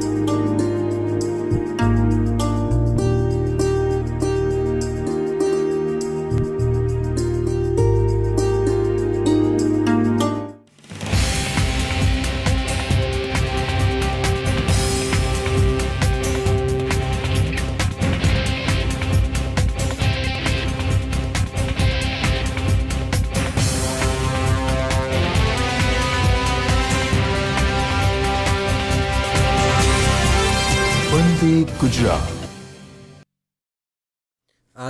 Thank you.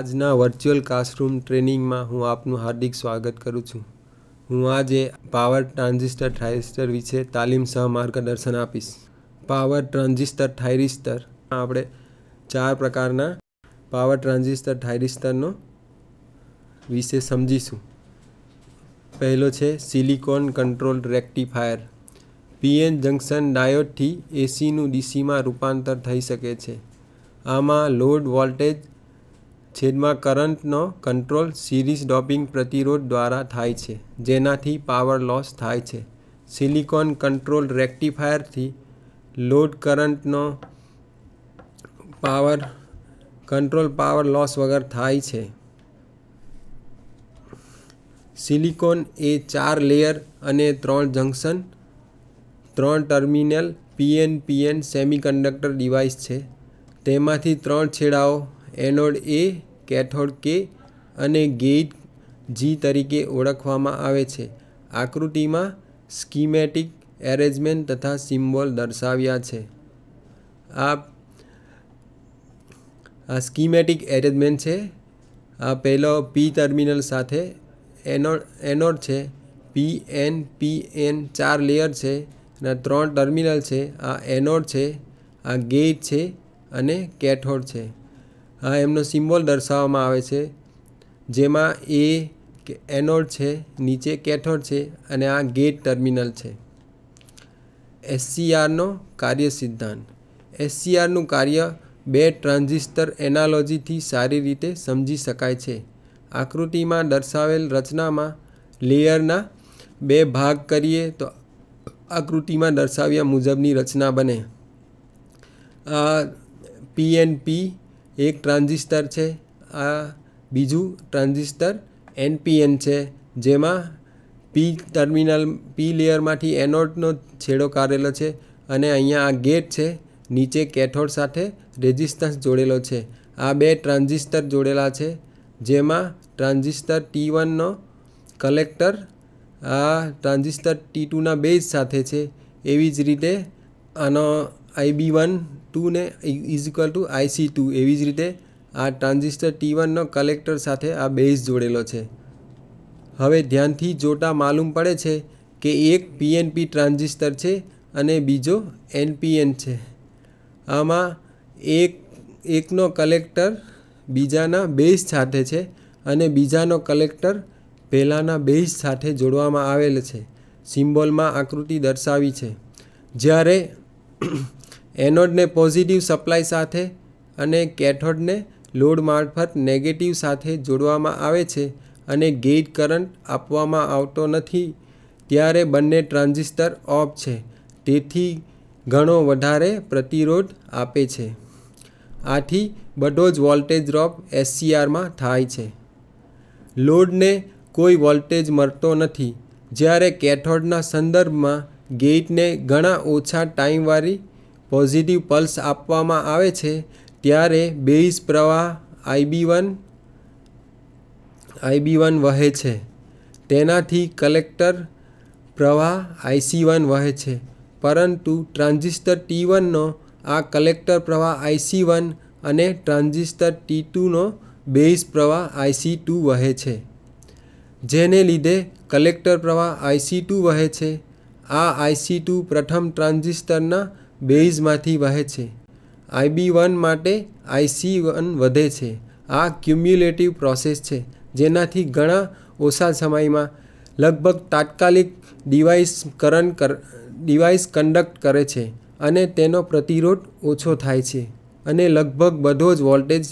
આજના virtual classroom ટ્રેનિંગમાં હું આપનું હાર્દિક સ્વાગત કરું છું હું આજે પાવર ટ્રાન્ઝિસ્ટર થાઇરિસ્ટર વિશે તાલીમ સહ માર્ગદર્શન આપીશ પાવર ટ્રાન્ઝિસ્ટર થાઇરિસ્ટર આપણે ચાર પ્રકારના પાવર ટ્રાન્ઝિસ્ટર થાઇરિસ્ટરનો વિશે સમજીશું પહેલો છે silicon control rectifier PN junction ડાયોડથી એસીનું ડીસીમાં રૂપાંતર થઈ શકે છે આમાં લોડ વોલ્ટેજ છેદમાં કરંટનો કંટ્રોલ સિરીઝ ડોપિંગ પ્રતિરોધ દ્વારા થાય છે જેનાથી પાવર લોસ થાય છે સિલિકોન કંટ્રોલ રેક્ટિફાયરથી લોડ કરંટનો પાવર કંટ્રોલ પાવર લોસ વગર થાય છે સિલિકોન એ ચાર લેયર અને ત્રણ જંકશન ત્રણ terminal PN PN semiconductor device છે તેમાંથી ત્રણ છેડાઓ એનોડ એ કેથોડ કે અને ગેઇટ જી તરીકે ઓળખવામાં આવે છે આકૃતિમાં સ્કીમેટિક એરેન્જમેન્ટ તથા સિમ્બોલ દર્શાવ્યા છે આ આ સ્કીમેટિક એરેન્જમેન્ટ છે આ પહેલો પી ટર્મિનલ સાથે એનોડ એનોડ છે પી એન પી એન ચાર લેયર છે અને ત્રણ ટર્મિનલ છે આ એનોડ છે આ ગેટ છે અને કેથોડ છે એમનો સિમ્બોલ દર્શાવવામાં આવે છે જેમાં એ કે એનોડ છે નીચે કેથોડ છે અને આ ગેટ ટર્મિનલ છે એસસીઆરનો કાર્ય સિદ્ધાંત એસસીઆરનું કાર્ય બે ટ્રાન્ઝિસ્ટર એનાલોજીથી સારી રીતે સમજી શકાય છે આકૃતિમાં દર્શાવેલ રચનામાં લેયરના બે ભાગ કરીએ તો આકૃતિમાં દર્શાવ્યા મુજબની રચના બને પીએનપી એક ટ્રાન્ઝિસ્ટર છે આ બીજું ટ્રાન્ઝિસ્ટર એનપીએન છે જેમાં પી ટર્મિનલ પી લેયરમાંથી એનોડનો છેડો કાઢેલો છે અને અહીંયા આ ગેટ છે નીચે કેથોડ સાથે રેઝિસ્ટન્સ જોડેલો છે આ બે ટ્રાન્ઝિસ્ટર જોડેલા છે જેમાં ટ્રાન્ઝિસ્ટર ટી વનનો કલેક્ટર આ ટ્રાન્ઝિસ્ટર ટી ટુના બેઝ સાથે છે એવી જ રીતે આનો આઈબી વન ટુને is equal to IC two એવી જ રીતે આ ટ્રાન્ઝિસ્ટર ટી વનનો કલેક્ટર સાથે આ બેઝ જોડેલો છે હવે ધ્યાનથી જોતા માલુમ પડે છે કે એક પીએનપી ટ્રાન્ઝિસ્ટર છે અને બીજો એનપીએન છે આમાં એક એકનો કલેક્ટર બીજાના બેઝ સાથે છે અને બીજાનો કલેક્ટર પહેલાંના બેઝ સાથે જોડવામાં આવેલ છે સિમ્બોલમાં આકૃતિ દર્શાવી છે જ્યારે એનોડને પોઝિટિવ સપ્લાય સાથે અને કેથોડને લોડ મારફત નેગેટિવ સાથે જોડવામાં આવે છે અને ગેઇટ કરંટ આપવામાં આવતો નથી ત્યારે બંને ટ્રાન્ઝિસ્ટર ઓફ છે તેથી ઘણો વધારે પ્રતિરોધ આપે છે આથી બધો જ વોલ્ટેજ ડ્રોપ એસસીઆરમાં થાય છે લોડને કોઈ વોલ્ટેજ મળતો નથી જ્યારે કેથોડના સંદર્ભમાં ગેટને ઘણા ઓછા ટાઈમવાળી પોઝિટિવ પલ્સ આપવામાં આવે છે ત્યારે બેઇઝ પ્રવાહ આઈબી વન આઈબી વન વહે છે તેનાથી કલેક્ટર પ્રવાહ આઈસી વન વહે છે પરંતુ ટ્રાન્ઝિસ્ટર ટી વનનો આ કલેક્ટર પ્રવાહ આઈસી વન અને ટ્રાન્ઝિસ્ટર ટી ટુનો બેઝ પ્રવાહ આઈસી ટુ વહે છે જેને લીધે કલેક્ટર પ્રવાહ આઈસી ટુ વહે છે આ આઈસી ટુ પ્રથમ ટ્રાન્ઝિસ્ટરના બેઝમાંથી વહે છે આઈબી વન માટે આઈસી વન વધે છે આ ક્યુમ્યુલેટિવ પ્રોસેસ છે જેનાથી ઘણા ઓછા સમયમાં લગભગ તાત્કાલિક ડિવાઇસ ડિવાઇસકરણ કર ડિવાઇસ કંડક્ટ કરે છે અને તેનો પ્રતિરોધ ઓછો થાય છે અને લગભગ બધો જ વોલ્ટેજ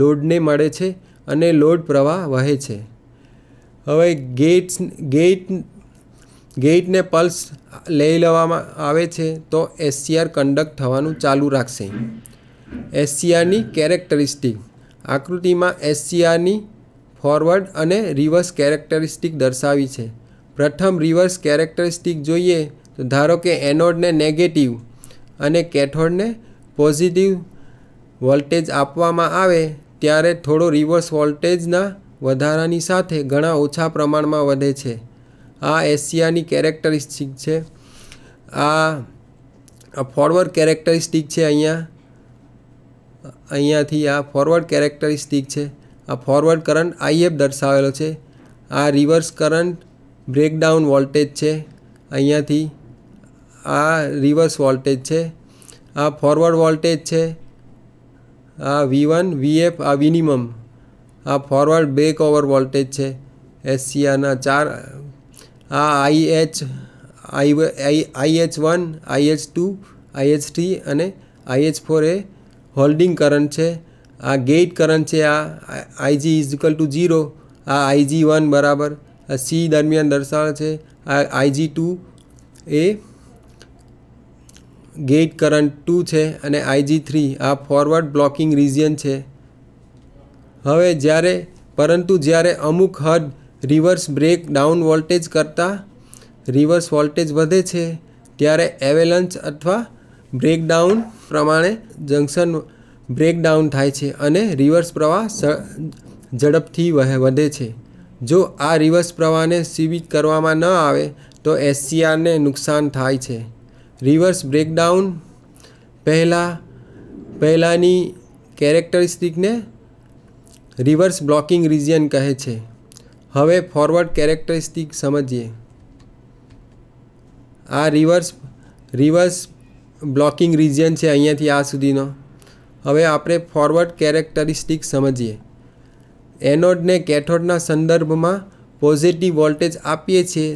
લોડને મળે છે અને લોડ પ્રવાહ વહે છે હવે ગેટ્સ ગેટ ગેઇટને પલ્સ લઈ લેવામાં આવે છે તો એસસીઆર કન્ડક્ટ થવાનું ચાલુ રાખશે એસસીઆરની કેરેક્ટરિસ્ટિક આકૃતિમાં એસસીઆરની ફોરવર્ડ અને રિવર્સ કેરેક્ટરિસ્ટિક દર્શાવી છે પ્રથમ રિવર્સ કેરેક્ટરિસ્ટિક જોઈએ તો ધારો કે એનોડને નેગેટિવ અને કેથોડને પોઝિટિવ વોલ્ટેજ આપવામાં આવે ત્યારે થોડો રિવર્સ વોલ્ટેજના વધારાની સાથે ઘણા ઓછા પ્રમાણમાં વધે છે આ એશિયાની કેરેક્ટરિસ્ટિક છે આ ફોરવર્ડ કેરેક્ટરિસ્ટિક છે અહીંયા અહીંયાથી આ ફોરવર્ડ કેરેક્ટરિસ્ટિક છે આ ફોરવર્ડ કરંટ આઈએફ દર્શાવેલો છે આ રિવર્સ કરંટ બ્રેકડાઉન વોલ્ટેજ છે અહીંયાથી આ રિવર્સ વોલ્ટેજ છે આ ફોરવર્ડ વોલ્ટેજ છે આ વી વન વીએફ આ વિનિમમ આ ફોરવર્ડ બ્રેક ઓવર વોલ્ટેજ છે એશિયાના ચાર આ I H I I H one I H two I H three અને આઈએચ ફોર એ હોલ્ડિંગ કરંટ છે આ ગેટ કરંટ છે આ IG is equal to zero આ આઈજી વન બરાબર સી દરમિયાન દર્શાવે છે આ આઈજી ટુ એ ગેટ કરંટ ટુ છે અને આઈજી થ્રી આ ફોરવર્ડ બ્લોકિંગ રિજિયન છે હવે જ્યારે પરંતુ જ્યારે અમુક હદ રિવર્સ બ્રેક ડાઉન વોલ્ટેજ કરતાં રિવર્સ વોલ્ટેજ વધે છે ત્યારે એવેલન્સ અથવા બ્રેકડાઉન પ્રમાણે જંકશન બ્રેકડાઉન થાય છે અને રિવર્સ પ્રવાહ ઝડપથી વધે છે જો આ રિવર્સ પ્રવાહને સીમિત કરવામાં ન આવે તો એસસીઆરને નુકસાન થાય છે રિવર્સ બ્રેકડાઉન પહેલાં પહેલાંની કેરેક્ટરિસ્ટિકને રિવર્સ બ્લોકિંગ રિજિયન કહે છે હવે ફોરવર્ડ કેરેક્ટરિસ્ટિક સમજીએ આ રિવર્સ રિવર્સ બ્લોકિંગ રિજિયન છે અહીંયાથી આ સુધીનો હવે આપણે ફોરવર્ડ કેરેક્ટરિસ્ટિક સમજીએ એનોડને કેથોડના સંદર્ભમાં પોઝિટિવ વોલ્ટેજ આપીએ છીએ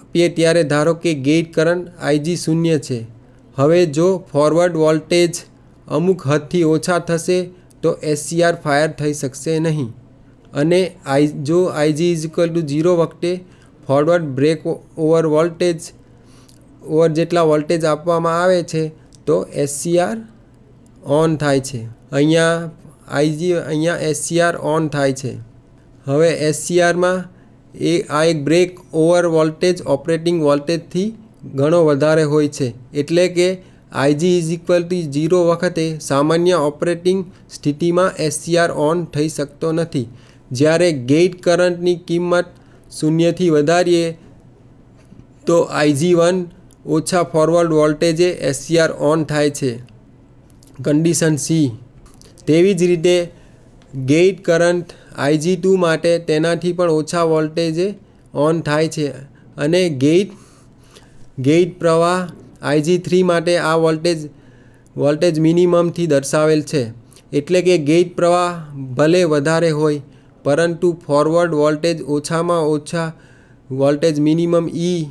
આપીએ ત્યારે ધારો કે ગેટ કરંટ આઈજી શૂન્ય છે હવે જો ફોરવર્ડ વોલ્ટેજ અમુક હદથી ઓછા થશે તો એસસીઆર ફાયર થઈ શકશે નહીં અને આઈ જો IG is equal to zero વખતે forward breakover voltage over જેટલા વોલ્ટેજ આપવામાં આવે છે તો એસસીઆર ઓન થાય છે અહીંયા આઈજી અહીંયા એસસીઆર ઓન થાય છે હવે એસસીઆરમાં એ આ એક બ્રેક ઓવર વોલ્ટેજ ઓપરેટિંગ વોલ્ટેજથી ઘણો વધારે હોય છે એટલે કે IG is equal to zero વખતે સામાન્ય ઓપરેટિંગ સ્થિતિમાં એસસીઆર ઓન થઈ શકતો નથી જ્યારે ગેઇટ કરંટની કિંમત શૂન્યથી વધારીએ તો આઈજી વન ઓછા ફોરવર્ડ વોલ્ટેજે એસસીઆર ઓન થાય છે કન્ડિશન સી તેવી જ રીતે ગેઇટ કરંટ આઈજી ટુ માટે તેનાથી પણ ઓછા વોલ્ટેજે ઓન થાય છે અને ગેઇટ ગેઇટ પ્રવાહ આઈજી થ્રી માટે આ વોલ્ટેજ વોલ્ટેજ મિનિમમથી દર્શાવેલ છે એટલે કે ગેઇટ પ્રવાહ ભલે વધારે હોય પરંતુ ફોરવર્ડ વોલ્ટેજ ઓછામાં ઓછા વોલ્ટેજ મિનિમમ ઈ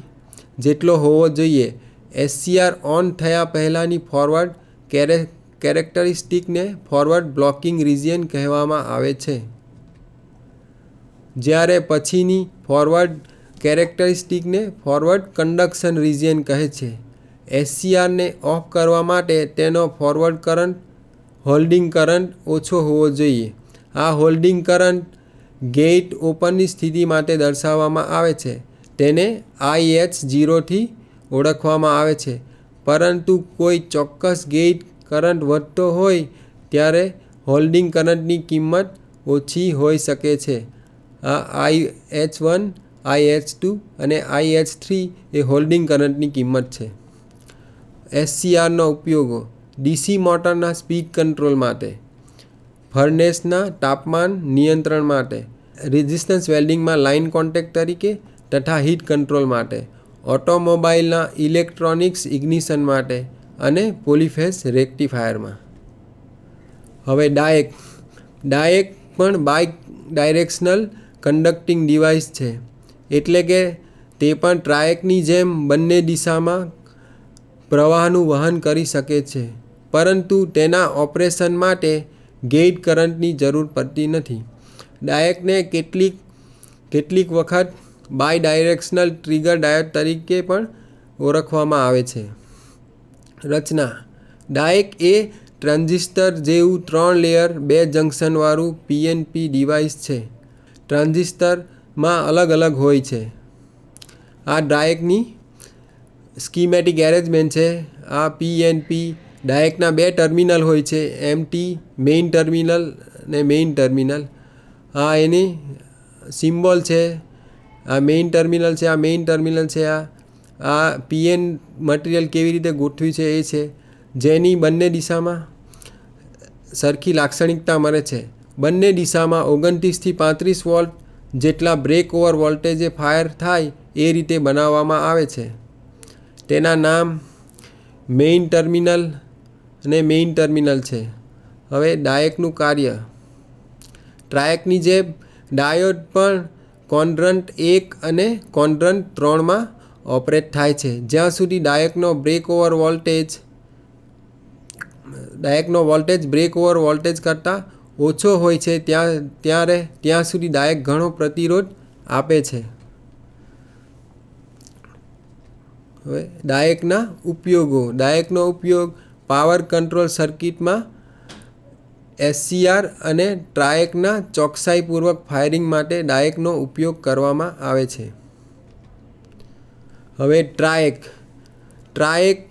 જેટલો હોવો જોઈએ એસસીઆર ઓન થયા પહેલાંની ફોરવર્ડ કેરે કેરેક્ટરિસ્ટિકને ફોરવર્ડ બ્લોકિંગ રિજિયન કહેવામાં આવે છે જ્યારે પછીની ફોરવર્ડ કેરેક્ટરિસ્ટિકને ફોરવર્ડ કંડક્શન રિજિયન કહે છે એસસીઆરને ઓફ કરવા માટે તેનો ફોરવર્ડ કરંટ હોલ્ડિંગ કરંટ ઓછો હોવો જોઈએ આ હોલ્ડિંગ કરંટ ગેઇટ ઓપનની સ્થિતિ માટે દર્શાવવામાં આવે છે તેને આઈએચ જીરોથી ઓળખવામાં આવે છે પરંતુ કોઈ ચોક્કસ ગેઇટ કરંટ વધતો હોય ત્યારે હોલ્ડિંગ કરંટની કિંમત ઓછી હોઈ શકે છે આ I H one I H two અને આઈ એચ થ્રી એ હોલ્ડિંગ કરંટની કિંમત છે એસસીઆરનો ઉપયોગો ડીસી મોટરના સ્પીડ કંટ્રોલ માટે ફર્નેસના તાપમાન નિયંત્રણ માટે રેઝિસ્ટન્સ વેલ્ડિંગમાં લાઇન કોન્ટેક્ટ તરીકે તથા હીટ કંટ્રોલ માટે ઓટોમોબાઇલના ઇલેક્ટ્રોનિક્સ ઇગ્નિશન માટે અને પોલીફેસ રેક્ટિફાયરમાં હવે ડાયક ડાયક પણ બાઇક ડાયરેક્શનલ કંડક્ટિંગ ડિવાઇસ છે એટલે કે તે પણ ટ્રાયકની જેમ બંને દિશામાં પ્રવાહનું વહન કરી શકે છે પરંતુ તેના ઓપરેશન માટે ગેઇટ કરંટની જરૂર પડતી નથી ડાયકને કેટલીક કેટલીક વખત બાય ડાયરેક્શનલ ટ્રિગર ડાયોડ તરીકે પણ ઓળખવામાં આવે છે રચના ડાયક એ ટ્રાન્ઝિસ્ટર જેવું ત્રણ લેયર બે જંક્શનવાળું પીએનપી ડિવાઇસ છે ટ્રાન્ઝિસ્ટરમાં અલગ અલગ હોય છે આ ડાયકની સ્કીમેટિક એરેન્જમેન્ટ છે આ પીએનપી ડાયકના બે ટર્મિનલ હોય છે એમટી મેઇન ટર્મિનલ ને મેઇન ટર્મિનલ આ એની સિમ્બોલ છે આ મેઇન ટર્મિનલ છે આ મેઇન ટર્મિનલ છે આ આ પીએન મટીરિયલ કેવી રીતે ગોઠવ્યું છે એ છે જેની બંને દિશામાં સરખી લાક્ષણિકતા મળે છે બંને દિશામાં ઓગણત્રીસથી પાંત્રીસ વોલ્ટ જેટલા બ્રેક ઓવર વોલ્ટેજે ફાયર થાય એ રીતે બનાવવામાં આવે છે તેના નામ મેઇન ટર્મિનલ અને મેઇન ટર્મિનલ છે હવે ડાયકનું કાર્ય ટ્રાયકની જે ડાયોડ પણ કોન્ડ્રન્ટ એક અને કોન્ડ્રન્ટ ત્રણમાં ઓપરેટ થાય છે જ્યાં સુધી ડાયકનો બ્રેક ઓવર વોલ્ટેજ ડાયકનો વોલ્ટેજ બ્રેક ઓવર વોલ્ટેજ કરતાં ઓછો હોય છે ત્યાં ત્યારે ત્યાં સુધી ડાયક ઘણો પ્રતિરોધ આપે છે હવે ડાયકના ઉપયોગો ડાયકનો ઉપયોગ પાવર કંટ્રોલ સર્કિટમાં એસસીઆર અને ટ્રાયકના ચોકસાઈપૂર્વક ફાયરિંગ માટે ડાયકનો ઉપયોગ કરવામાં આવે છે હવે ટ્રાયક ટ્રાયક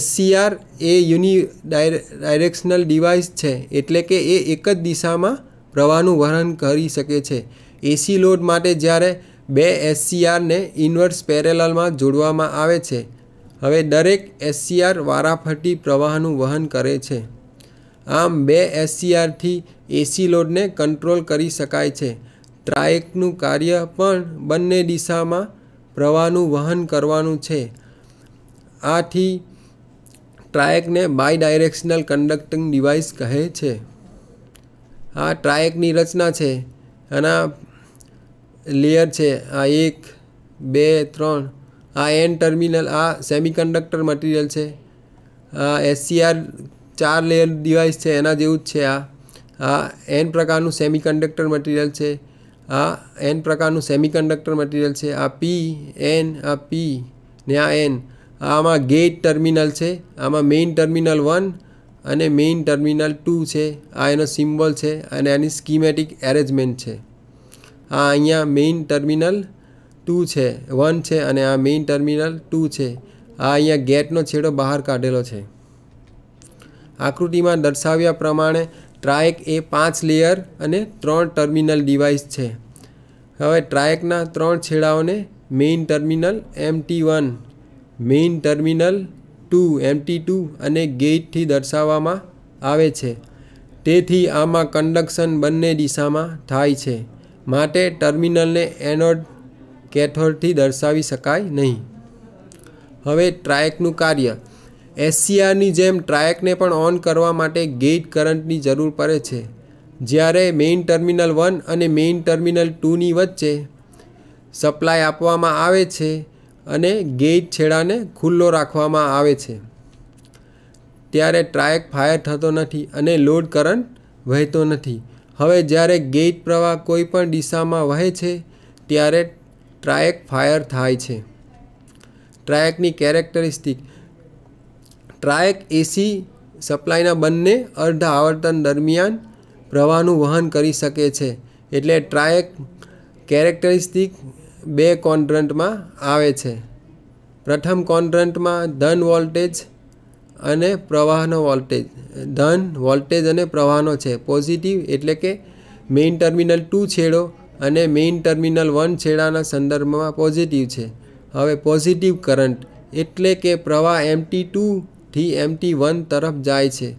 એસસીઆર એ યુનિ ડાયરેક્શનલ ડિવાઇસ છે એટલે કે એ એક જ દિશામાં પ્રવાહનું વહન કરી શકે છે એસી લોડ માટે જ્યારે બે એસસીઆરને ઇન્વર્સ પેરેલલમાં જોડવામાં આવે છે હવે દરેક એસસીઆર વારાફટી પ્રવાહનું વહન કરે છે આમ બે એસસીઆરથી એસી લોડને કંટ્રોલ કરી શકાય છે ટ્રાયકનું કાર્ય પણ બંને દિશામાં પ્રવાહનું વહન કરવાનું છે આથી ટ્રાયકને બાય ડાયરેક્શનલ કન્ડક્ટિંગ ડિવાઇસ કહે છે આ ટ્રાયકની રચના છે આના લેયર છે આ એક બે ત્રણ આ એન ટર્મિનલ આ સેમિકન્ડક્ટર મટીરિયલ છે આ એસસીઆર ચાર લેયર ડિવાઇસ છે એના જેવું જ છે આ આ એન પ્રકારનું સેમિકન્ડક્ટર મટીરિયલ છે આ એન પ્રકારનું સેમિકન્ડક્ટર મટીરિયલ છે આ પી એન આ પી ને આ એન આમાં ગેટ ટર્મિનલ છે આમાં મેઇન ટર્મિનલ વન અને મેઇન ટર્મિનલ ટુ છે આ એનો સિમ્બોલ છે અને આની સ્કીમેટિક એરેન્જમેન્ટ છે આ અહીંયા મેઇન ટર્મિનલ ટુ છે વન છે અને આ મેઇન ટર્મિનલ ટુ છે આ અહીંયા ગેટનો છેડો બહાર કાઢેલો છે આકૃતિમાં દર્શાવ્યા પ્રમાણે ટ્રાયક એ પાંચ લેયર અને ત્રણ ટર્મિનલ ડિવાઇસ છે હવે ટ્રાયકના ત્રણ છેડાઓને main terminal MT one main terminal two MT two અને ગેટથી દર્શાવવામાં આવે છે તેથી આમાં કન્ડક્શન બંને દિશામાં થાય છે માટે ટર્મિનલને એનોડ કેથોડથી દર્શાવી શકાય નહીં હવે ટ્રાયકનું કાર્ય એસસીઆરની જેમ ટ્રાયકને પણ ઓન કરવા માટે ગેઇટ કરંટની જરૂર પડે છે જ્યારે મેઇન ટર્મિનલ વન અને મેઇન ટર્મિનલ ટુની વચ્ચે સપ્લાય આપવામાં આવે છે અને ગેટ છેડાને ખુલ્લો રાખવામાં આવે છે ત્યારે ટ્રાયક ફાયર થતો નથી અને લોડ કરંટ વહેતો નથી હવે જ્યારે ગેઇટ પ્રવાહ કોઈપણ દિશામાં વહે છે ત્યારે ટ્રાયક ફાયર થાય છે ટ્રાયકની કેરેક્ટરિસ્ટિક ટ્રાયક એસી સપ્લાયના બંને અર્ધ આવર્તન દરમિયાન પ્રવાહનું વહન કરી શકે છે એટલે ટ્રાયક કેરેક્ટરિસ્ટિક બે કોન્ડ્રન્ટમાં આવે છે પ્રથમ કોન્ડ્રન્ટમાં ધન વોલ્ટેજ અને પ્રવાહનો વોલ્ટેજ ધન વોલ્ટેજ અને પ્રવાહનો છે પોઝિટિવ એટલે કે મેઇન ટર્મિનલ ટુ છેડો અને મેઇન ટર્મિનલ વન છેડાના સંદર્ભમાં પોઝિટિવ છે હવે પોઝિટિવ કરંટ એટલે કે પ્રવાહ એમટી ટુથી એમટી વન તરફ જાય છે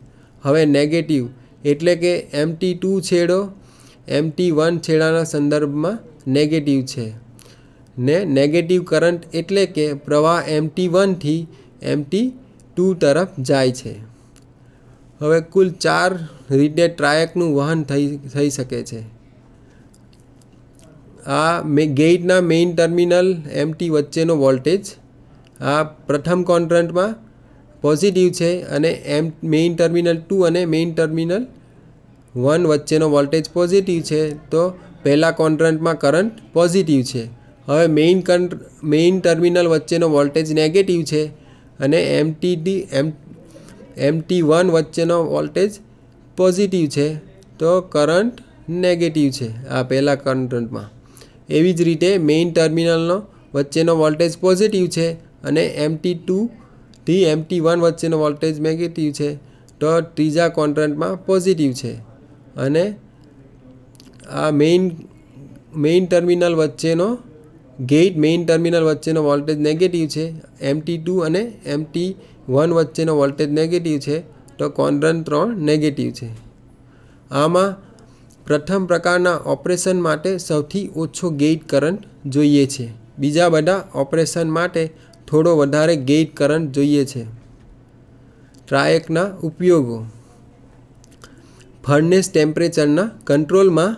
હવે નેગેટિવ એટલે કે એમટી ટુ છેડો એમટી વન છેડાના સંદર્ભમાં નેગેટિવ છે ને નેગેટિવ કરંટ એટલે કે પ્રવાહ એમટી વનથી એમટી ટુ તરફ જાય છે હવે કુલ ચાર રીતે ટ્રાયકનું વહન થઈ થઈ શકે છે આ ગેઇટના મેઇન ટર્મિનલ એમટી વચ્ચેનો વોલ્ટેજ આ પ્રથમ કોન્ટ્રન્ટમાં પોઝિટિવ છે અને એમ મેઇન ટર્મિનલ ટુ અને મેઇન ટર્મિનલ વન વચ્ચેનો વોલ્ટેજ પોઝિટિવ છે તો પહેલાં કોન્ટ્રન્ટમાં કરંટ પોઝિટિવ છે હવે મેઇન કંટ મેઇન ટર્મિનલ વચ્ચેનો વોલ્ટેજ નેગેટિવ છે અને એમટીડી એમ એમટી વન વચ્ચેનો વોલ્ટેજ પોઝિટિવ છે તો કરંટ નેગેટિવ છે આ પહેલાં કોન્ટ્રન્ટમાં એવી જ રીતે મેઇન ટર્મિનલનો વચ્ચેનો વોલ્ટેજ પોઝિટિવ છે અને એમટી ટુથી એમટી વન વચ્ચેનો વોલ્ટેજ નેગેટિવ છે તો ત્રીજા કોન્ટ્રન્ટમાં પોઝિટિવ છે અને આ મેઇન મેઇન ટર્મિનલ વચ્ચેનો ગેટ મેઇન ટર્મિનલ વચ્ચેનો વોલ્ટેજ નેગેટિવ છે એમટી ટુ અને એમટી વન વચ્ચેનો વોલ્ટેજ નેગેટિવ છે તો કોન્ટ્રન ત્રણ નેગેટિવ છે આમાં પ્રથમ પ્રકારના ઓપરેશન માટે સૌથી ઓછો ગેઇટ કરંટ જોઈએ છે બીજા બધા ઓપરેશન માટે થોડો વધારે ગેઇટ કરંટ જોઈએ છે ટ્રાયકના ઉપયોગો ફર્નેસ ટેમ્પરેચરના કંટ્રોલમાં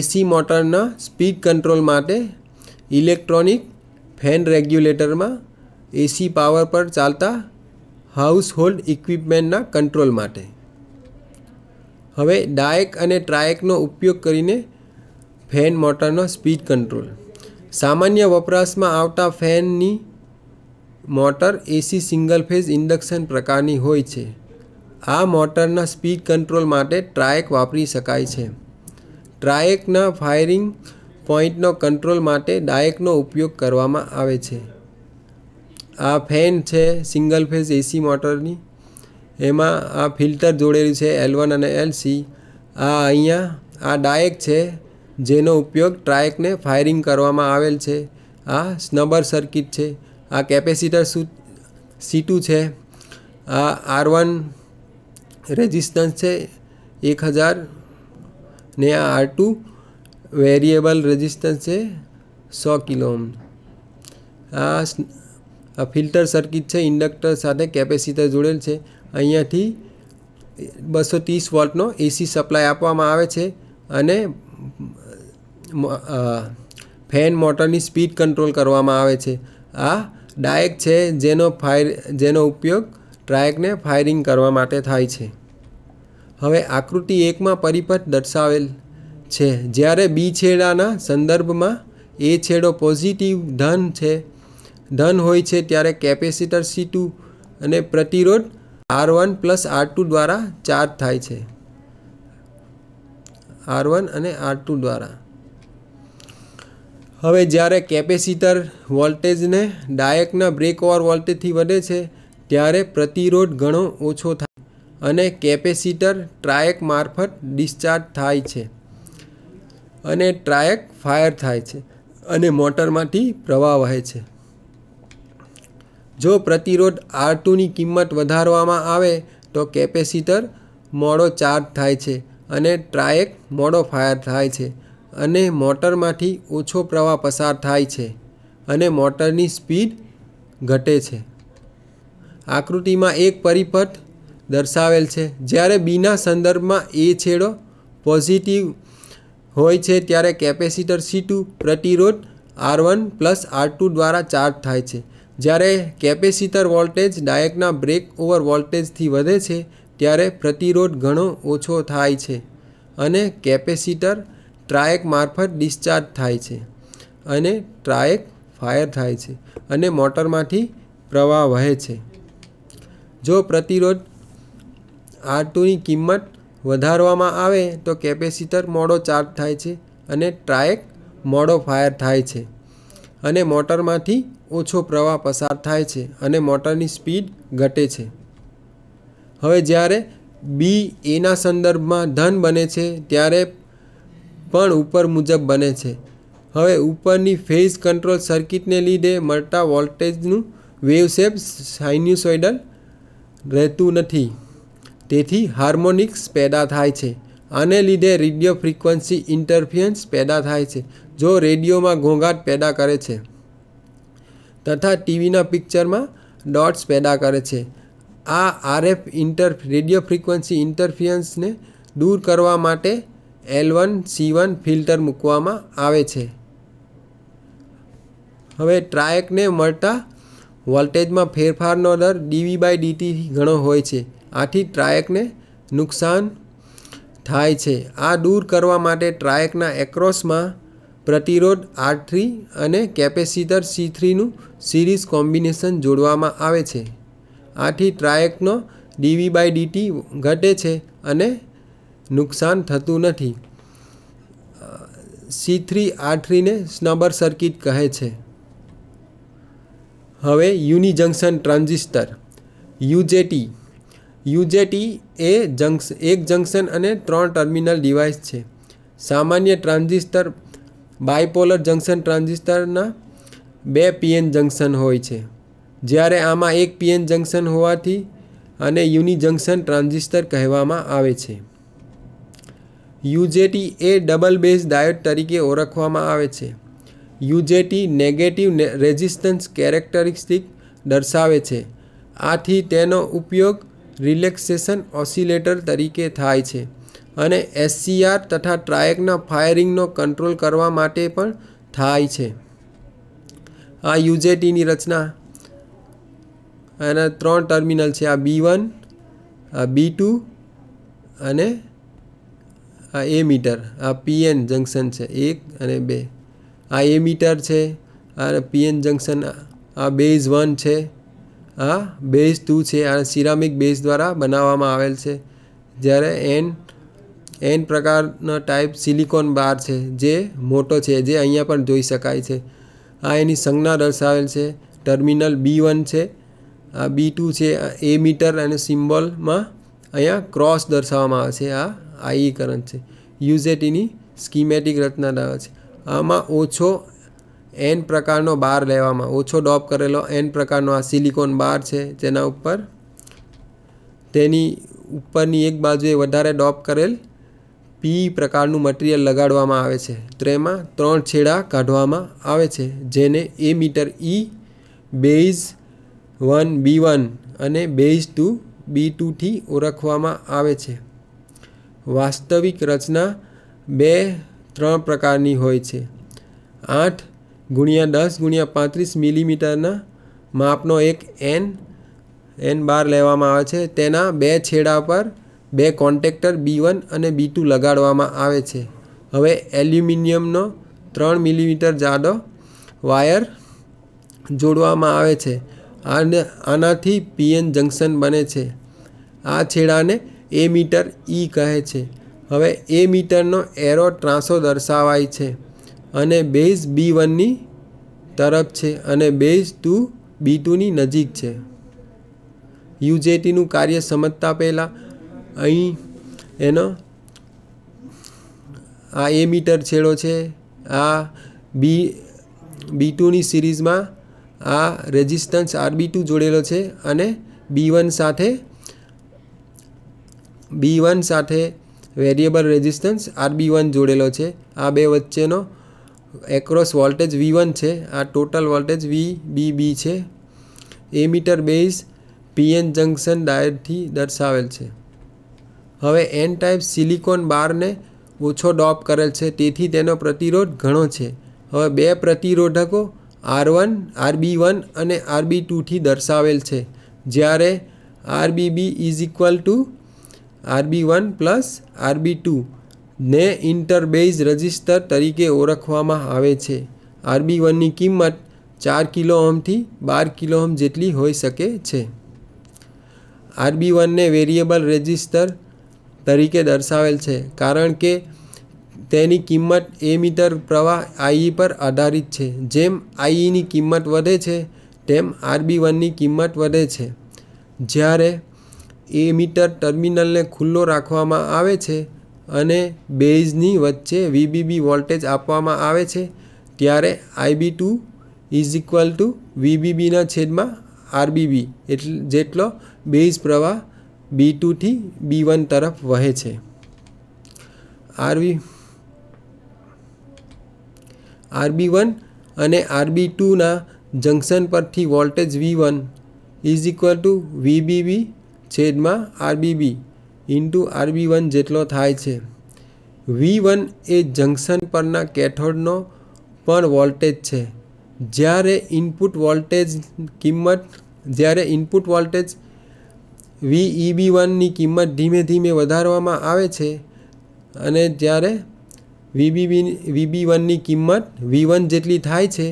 એસી મોટરના સ્પીડ કંટ્રોલ માટે ઇલેક્ટ્રોનિક ફેન રેગ્યુલેટરમાં એસી પાવર પર ચાલતા હાઉસ હોલ્ડ ઇક્વિપમેન્ટના કંટ્રોલ માટે હવે ડાયક અને ટ્રાયકનો ઉપયોગ કરીને ફેન મોટરનો સ્પીડ કંટ્રોલ સામાન્ય વપરાશમાં આવતા ફેનની motor AC single phase induction પ્રકારની હોય છે આ મોટરના સ્પીડ કંટ્રોલ માટે ટ્રાયક વાપરી શકાય છે ટ્રાયકના ફાયરિંગ પોઈન્ટનો કંટ્રોલ માટે ડાયકનો ઉપયોગ કરવામાં આવે છે આ ફેન છે સિંગલ ફેઝ એસી મોટરની એમાં આ ફિલ્ટર જોડેલું છે એલ વન અને એલ સી આ અહીંયા આ ડાયક છે જેનો ઉપયોગ ટ્રાયકને ફાયરિંગ કરવામાં આવેલ છે આ સ્નબર સર્કિટ છે આ કેપેસિટર સુ સી છે આ આર વન રેઝિસ્ટન્સ છે એક હજાર ને આ આર ટુ વેરિયેબલ રેઝિસ્ટન્સ છે સો કિલો ઓમ આ ફિલ્ટર સર્કિટ છે ઇન્ડક્ટર સાથે કેપેસિટર જોડેલ છે અહીંયાથી બસો ત્રીસ વોલ્ટનો એસી સપ્લાય આપવામાં આવે છે અને ફેન મોટરની સ્પીડ કંટ્રોલ કરવામાં આવે છે આ ડાયક છે જેનો ફાયર જેનો ઉપયોગ ટ્રાયકને ફાયરિંગ કરવા માટે થાય છે હવે આકૃતિ એકમાં પરિપથ દર્શાવેલ છે જ્યારે બી છેડાના સંદર્ભમાં એ છેડો પોઝિટિવ ધન છે ધન હોય છે ત્યારે કેપેસિટર સીટુ અને પ્રતિરોધ R one plus R two દ્વારા ચાર્જ થાય છે આર વન અને આર ટુ દ્વારા હવે જ્યારે કેપેસિટર વોલ્ટેજને ડાયકના બ્રેક વોલ્ટેજથી વધે છે ત્યારે પ્રતિરોધ ઘણો ઓછો થાય અને કેપેસિટર ટ્રાયક મારફત ડિસ્ચાર્જ થાય છે અને ટ્રાયક ફાયર થાય છે અને મોટરમાંથી પ્રવાહ વહે છે જો પ્રતિરોધ આર ટુની કિંમત વધારવામાં આવે તો કેપેસિટર મોડો ચાર્જ થાય છે અને ટ્રાયક મોડો ફાયર થાય છે અને મોટરમાંથી ઓછો પ્રવાહ પસાર થાય છે અને મોટરની સ્પીડ ઘટે છે આકૃતિમાં એક પરિપથ દર્શાવેલ છે જ્યારે બીના સંદર્ભમાં એ છેડો પોઝિટિવ હોય છે ત્યારે કેપેસિટર સી ટુ પ્રતિરોધ R one plus R two દ્વારા ચાર્જ થાય છે જ્યારે કેપેસિટર વોલ્ટેજ ડાયકના બ્રેક ઓવર વોલ્ટેજથી વધે છે ત્યારે પ્રતિરોધ ઘણો ઓછો થાય છે અને કેપેસિટર ટ્રાયક મારફત ડિસ્ચાર્જ થાય છે અને ટ્રાયક ફાયર થાય છે અને મોટરમાંથી પ્રવાહ વહે છે જો પ્રતિરોધ આર ટુની કિંમત વધારવામાં આવે તો કેપેસિટર મોડો ચાર્જ થાય છે અને ટ્રાયક મોડો ફાયર થાય છે અને મોટરમાંથી ઓછો પ્રવાહ પસાર થાય છે અને મોટરની સ્પીડ ઘટે છે હવે જ્યારે બી એના સંદર્ભમાં ધન બને છે ત્યારે પણ ઉપર મુજબ બને છે હવે ઉપરની ફેઝ કંટ્રોલ સર્કિટને લીધે મળતા વોલ્ટેજનું વેવ શેપ સાઇન્યુસોઇડલ રહેતું નથી તેથી હાર્મોનિક્સ પેદા થાય છે આને લીધે રેડિયો ફ્રિક્વન્સી ઇન્ટરફિયન્સ પેદા થાય છે જો રેડિયોમાં ઘોંઘાટ પેદા કરે છે તથા ટીવીના પિક્ચરમાં ડોટ્સ પેદા કરે છે આ આરએફ ઇન્ટર રેડિયો ફ્રિકવન્સી ઇન્ટરફિયન્સને દૂર કરવા માટે L one C one filter મૂકવામાં આવે છે હવે ટ્રાયકને મળતા વોલ્ટેજમાં ફેરફારનો દર ડીવી બાય ડીટી ઘણો હોય છે આથી ટ્રાયકને નુકસાન થાય છે આ દૂર કરવા માટે ટ્રાયકના એક્રોસમાં પ્રતિરોધ આર અને કેપેસિટર સી થ્રીનું સિરીઝ કોમ્બિનેશન જોડવામાં આવે છે આથી ટ્રાયકનો ડીવી બાય ડીટી ઘટે છે અને નુકસાન થતું નથી સી થ્રી આર થ્રીને સ્નબર સર્કિટ કહે છે હવે unijunction transistor UJT UJT એ જંક્સ એક જંક્શન અને ત્રણ ટર્મિનલ ડિવાઇસ છે સામાન્ય ટ્રાન્ઝિસ્ટર બાયપોલર જંકશન ટ્રાન્ઝિસ્ટરના બે પીએન જંકશન હોય છે જ્યારે આમાં એક પીએન જંકશન હોવાથી અને યુની જંકશન ટ્રાન્ઝિસ્ટર કહેવામાં આવે છે યુજેટી એ ડબલ બેઝ ડાયોડ તરીકે ઓળખવામાં આવે છે યુજેટી નેગેટિવ રેઝિસ્ટન્સ કેરેક્ટરિસ્ટિક દર્શાવે છે આથી તેનો ઉપયોગ રિલેક્સેશન ઓસિલેટર તરીકે થાય છે અને એસસીઆર તથા ટ્રાયકના ફાયરિંગનો કંટ્રોલ કરવા માટે પણ થાય છે આ યુજેટીની રચના એના ત્રણ ટર્મિનલ છે આ બી વન આ બી ટુ અને આ એ મીટર આ પીએન જંકશન છે એક અને બે આ એ મીટર છે આ પીએન જંકશન આ બેઝ વન છે આ બેઝ ટુ છે આ સિરામિક બેઝ દ્વારા બનાવવામાં આવેલ છે જ્યારે એન એન પ્રકારનો ટાઈપ સિલિકોન બાર છે જે મોટો છે જે અહીંયા પણ જોઈ શકાય છે આ એની સંજ્ઞા દર્શાવેલ છે ટર્મિનલ બી વન છે આ બી ટુ છે એ મીટર અને સિમ્બોલમાં અહીંયા ક્રોસ દર્શાવવામાં આવે છે આ આઈકરણ છે યુઝેટીની સ્કીમેટિક રચના દર્શાવે છે આમાં ઓછો એન પ્રકારનો બાર લેવામાં ઓછો ડોપ કરેલો એન પ્રકારનો આ સિલિકોન બાર છે જેના ઉપર તેની ઉપરની એક બાજુએ વધારે ડોપ કરેલ પી પ્રકારનું મટીરિયલ લગાડવામાં આવે છે તો ત્રણ છેડા કાઢવામાં આવે છે જેને emitter E base one B one અને બેઝ ટુ બી ટુથી ઓળખવામાં આવે છે વાસ્તવિક રચના બે ત્રણ પ્રકારની હોય છે આઠ ગુણ્યા દસ ગુણ્યા પાંત્રીસ મિલીમીટરના માપનો એક એન એન બાર લેવામાં આવે છે તેના બે છેડા પર બે કોન્ટેક્ટર બી વન અને બી ટુ લગાડવામાં આવે છે હવે એલ્યુમિનિયમનો ત્રણ મિલીમીટર જાડો વાયર જોડવામાં આવે છે આને આનાથી પીએન જંકશન બને છે આ છેડાને એ મીટર ઈ કહે છે હવે એ મીટરનો એરો ત્રાસો દર્શાવાય છે અને બેઝ બી વનની તરફ છે અને બેઝ ટુ બી ટુની નજીક છે યુજેટીનું કાર્ય સમજતા પહેલાં અહીં એનો આ એ મીટર છેડો છે આ બી બી ટુની સિરીઝમાં આ રેઝિસ્ટન્સ આરબી ટુ જોડેલો છે અને બી વન સાથે બી વન સાથે વેરિયેબલ રેઝિસ્ટન્સ આરબી વન જોડેલો છે આ બે વચ્ચેનો એક્રોસ વોલ્ટેજ વી વન છે આ total voltage V B B છે emitter base PN junction ડાયરથી દર્શાવેલ છે હવે એન ટાઈપ સિલિકોન બારને ઓછો ડોપ કરેલ છે તેથી તેનો પ્રતિરોધ ઘણો છે હવે બે પ્રતિરોધકો આર વન આરબી વન અને આરબી ટુથી દર્શાવેલ છે જ્યારે RBB is equal to RB one plus RB two ને ઇન્ટરબેઝ રજિસ્ટર તરીકે ઓળખવામાં આવે છે આરબી વનની કિંમત ચાર કિલો ઓમથી બાર કિલો ઓમ જેટલી હોઈ શકે છે આરબી વનને વેરિયેબલ રજિસ્ટર તરીકે દર્શાવેલ છે કારણ કે તેની કિંમત એ મીટર પ્રવાહ આઈઈ e પર આધારિત છે જેમ આઈની e કિંમત વધે છે તેમ આરબી વનની કિંમત વધે છે જ્યારે એ મીટર ટર્મિનલને ખુલ્લો રાખવામાં આવે છે અને બેઝની વચ્ચે વીબીબી વોલ્ટેજ આપવામાં આવે છે ત્યારે IB two is equal to વીબીબીના છેદમાં આરબીબી એટલે જેટલો બેઝ પ્રવાહ બી ટુથી બી વન તરફ વહે છે આરબી આરબી વન અને આરબી ટુના જંકશન પરથી voltage V one is equal to VBB છેદમાં આરબીબી ઇન્ટુ આરબી વન જેટલો થાય છે વી વન એ જંકશન પરના કેથોડનો પણ વોલ્ટેજ છે જ્યારે ઇનપુટ વોલ્ટેજ કિંમત જ્યારે ઇનપુટ વોલ્ટેજ વીઈબી વનની કિંમત ધીમે ધીમે વધારવામાં આવે છે અને જ્યારે વીબીબી વીબી વનની કિંમત વી વન જેટલી થાય છે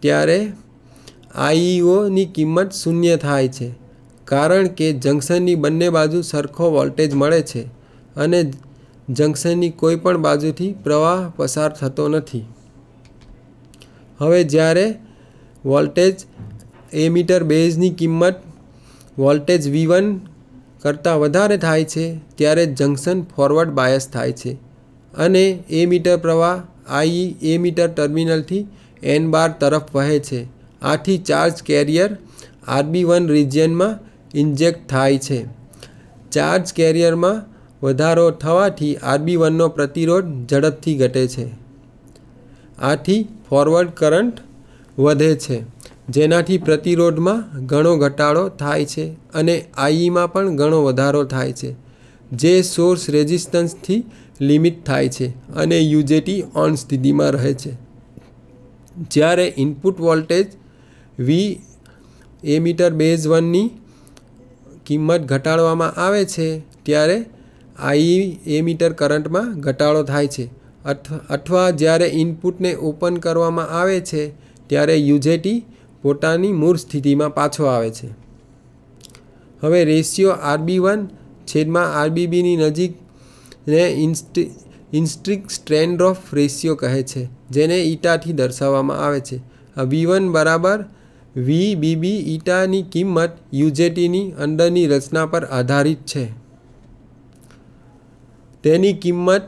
ત્યારે આઈઈઓની કિંમત શૂન્ય થાય છે કારણ કે જંકશનની બંને બાજુ સરખો વોલ્ટેજ મળે છે અને જંકશનની કોઈ પણ બાજુથી પ્રવાહ પસાર થતો નથી હવે જ્યારે વોલ્ટેજ એ મીટર બેઝની કિંમત વોલ્ટેજ વી વન કરતાં વધારે થાય છે ત્યારે જંકશન ફોરવર્ડ બાયસ થાય છે અને એ મીટર પ્રવાહ આઈ એ મીટર ટર્મિનલથી એન બાર તરફ વહે છે આથી ચાર્જ કેરિયર આરબી વન રિજિયનમાં ઇન્જેક્ટ થાય છે ચાર્જ કેરિયરમાં વધારો થવાથી આરબી વનનો પ્રતિરોધ ઝડપથી ઘટે છે આથી ફોરવર્ડ કરંટ વધે છે જેનાથી પ્રતિરોધમાં ઘણો ઘટાડો થાય છે અને આઈમાં પણ ઘણો વધારો થાય છે જે સોર્સ રેઝિસ્ટન્સથી લિમિટ થાય છે અને યુજેટી ઓન સ્થિતિમાં રહે છે જ્યારે input voltage V emitter base વનની કિંમત ઘટાડવામાં આવે છે ત્યારે આઈ એ મીટર કરંટમાં ઘટાડો થાય છે અથવા જ્યારે ઇનપુટને ઓપન કરવામાં આવે છે ત્યારે યુજેટી પોતાની મૂળ સ્થિતિમાં પાછો આવે છે હવે રેશિયો આરબી વન છેદમાં આરબીબીની નજીક ને ઇન્સ્ટિ ઇન્સ્ટ્રિક સ્ટ્રેન્ડ ઓફ રેશિયો કહે છે જેને ઈટાથી દર્શાવવામાં આવે છે આ વી વન બરાબર વી બીબી ઈટાની કિંમત યુજેટીની અંદરની રચના પર આધારિત છે તેની કિંમત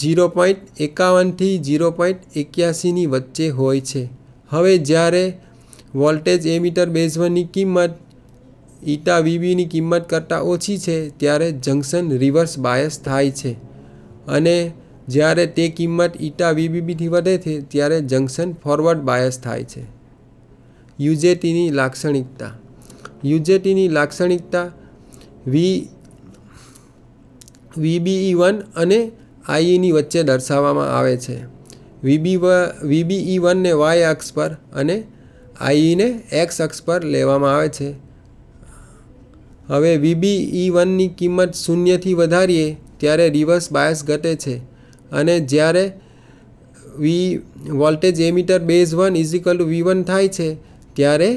જીરો પોઈન્ટ એકાવનથી જીરો પોઈન્ટ એક્યાસીની વચ્ચે હોય છે હવે જ્યારે વોલ્ટેજ એમીટર બેઝવનની કિંમત ઈટા વીબીની કિંમત કરતાં ઓછી છે ત્યારે જંકશન રિવર્સ બાયસ થાય છે અને જ્યારે તે કિંમત ઈટા વીબીબીથી વધે છે ત્યારે જંકશન ફોરવર્ડ બાયસ થાય છે યુજેટીની લાક્ષણિકતા યુજેટીની લાક્ષણિકતા વી વીબીઈ વન અને આઈઈની વચ્ચે દર્શાવવામાં આવે છે વીબી વીબીઈ વનને વાય અક્ષ પર અને આઈને એક્સ અક્ષ પર લેવામાં આવે છે હવે વીબી ઈ વનની કિંમત શૂન્યથી વધારીએ ત્યારે રિવર્સ બાયસ ઘટે છે અને જ્યારે V voltage emitter base one is equal to V one થાય છે ત્યારે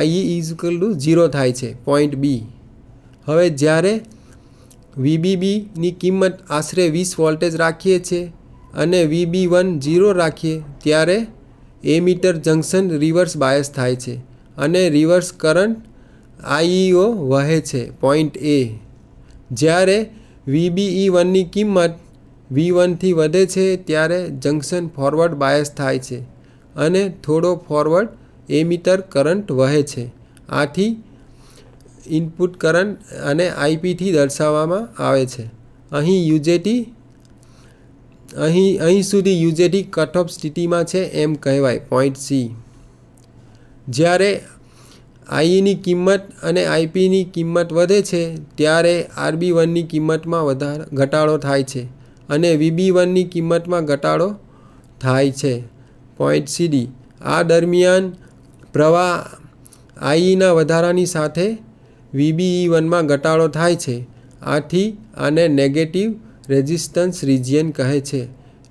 આઈ ઇઝિકલ ટુ ઝીરો થાય છે પોઈન્ટ બી હવે જ્યારે વીબીબીની કિંમત આશરે વીસ વોલ્ટેજ રાખીએ છીએ અને વીબી વન ઝીરો રાખીએ ત્યારે એમીટર જંકશન રિવર્સ બાયસ થાય છે અને રિવર્સ કરંટ આઈઈઓ વહે છે પોઈન્ટ એ જ્યારે વીબીઈ વનની કિંમત વી વનથી વધે છે ત્યારે જંકશન ફોરવર્ડ બાયસ થાય છે અને થોડો ફોરવર્ડ એમીટર કરંટ વહે છે આથી ઇનપુટ કરંટ અને આઈપીથી દર્શાવવામાં આવે છે અહીં યુજેટી અહીં અહીં સુધી યુજેટી કટઓફ સ્થિતિમાં છે એમ કહેવાય પોઈન્ટ સી જ્યારે આઈની કિંમત અને આઈપીની કિંમત વધે છે ત્યારે આરબી વનની કિંમતમાં વધારો ઘટાડો થાય છે અને વીબી વનની કિંમતમાં ઘટાડો થાય છે પોઈન્ટ સીડી આ દરમિયાન પ્રવાહ આઈના વધારાની સાથે વીબીઈ વનમાં ઘટાડો થાય છે આથી આને નેગેટિવ રેઝિસ્ટન્સ રિજિયન કહે છે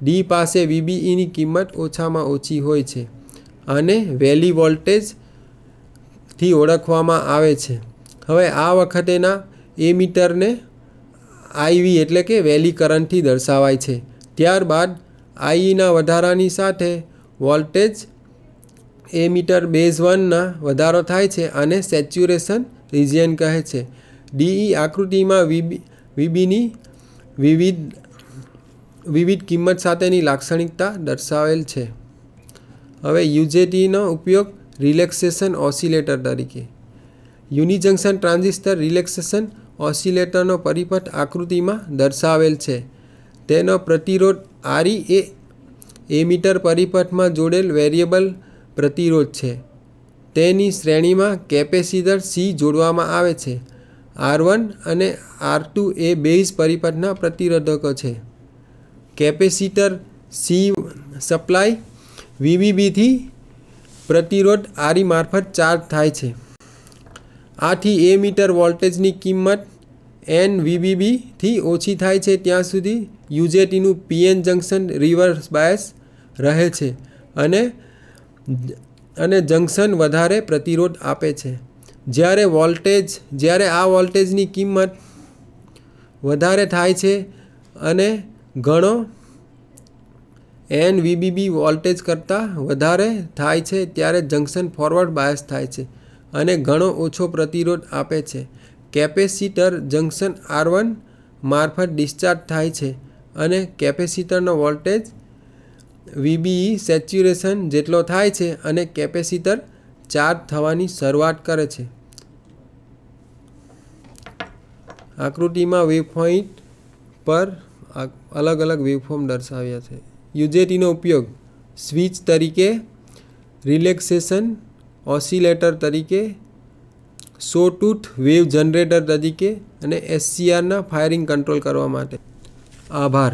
ડી પાસે વીબીઈની e કિંમત ઓછામાં ઓછી હોય છે આને વેલી વોલ્ટેજથી ઓળખવામાં આવે છે હવે આ વખતેના એ મીટરને આઈવી એટલે કે વેલી કરંટથી દર્શાવાય છે ત્યારબાદ આઈઈના e વધારાની સાથે વોલ્ટેજ એ મીટર બેઝ વનના વધારો થાય છે અને સેચ્યુરેશન રિજિયન કહે છે ડીઈ e આકૃતિમાં વીબી વીબીની વિવિધ વિવિધ કિંમત સાથેની લાક્ષણિકતા દર્શાવેલ છે હવે યુજેટીનો ઉપયોગ રિલેક્સેશન ઓસિલેટર તરીકે યુનિજંક્શન ટ્રાન્ઝિસ્ટર રિલેક્સેશન ઓસિલેટરનો પરિપથ આકૃતિમાં દર્શાવેલ છે તેનો પ્રતિરોધ આરી એ એમીટર પરિપથમાં જોડેલ વેરિયેબલ પ્રતિરોધ છે તેની શ્રેણીમાં કેપેસિટર સી જોડવામાં આવે છે આર વન અને આર ટુ એ બેઝ પરિપથના પ્રતિરોધકો છે કેપેસિટર સી સપ્લાય વીવીબીથી પ્રતિરોધ આરી મારફત ચાર્જ થાય છે આથી એ મીટર વોલ્ટેજની કિંમત એન વીવીબીથી ઓછી થાય છે ત્યાં સુધી યુજેટીનું પીએન જંકશન રિવર્સ બાયસ રહે છે અને અને જંકશન વધારે પ્રતિરોધ આપે છે જ્યારે વોલ્ટેજ જ્યારે આ વોલ્ટેજની કિંમત વધારે થાય છે અને ઘણો એન વીબીબી વોલ્ટેજ કરતાં વધારે થાય છે ત્યારે જંકશન ફોરવર્ડ બાયસ થાય છે અને ઘણો ઓછો પ્રતિરોધ આપે છે કેપેસિટર જંકશન આર વન મારફત ડિસ્ચાર્જ થાય છે અને કેપેસિટરનો વોલ્ટેજ વીબીઈ સેચ્યુરેશન જેટલો થાય છે અને કેપેસિટર ચાર્જ થવાની શરૂઆત કરે છે આકૃતિમાં વેવપોઇન્ટ પર અલગ અલગ વેવફોર્મ દર્શાવ્યા છે યુજેટીનો ઉપયોગ સ્વિચ તરીકે રિલેક્સેશન ઓસિલેટર તરીકે સોટૂથ વેવ જનરેટર તરીકે અને એસસીઆરના ફાયરિંગ કંટ્રોલ કરવા માટે આભાર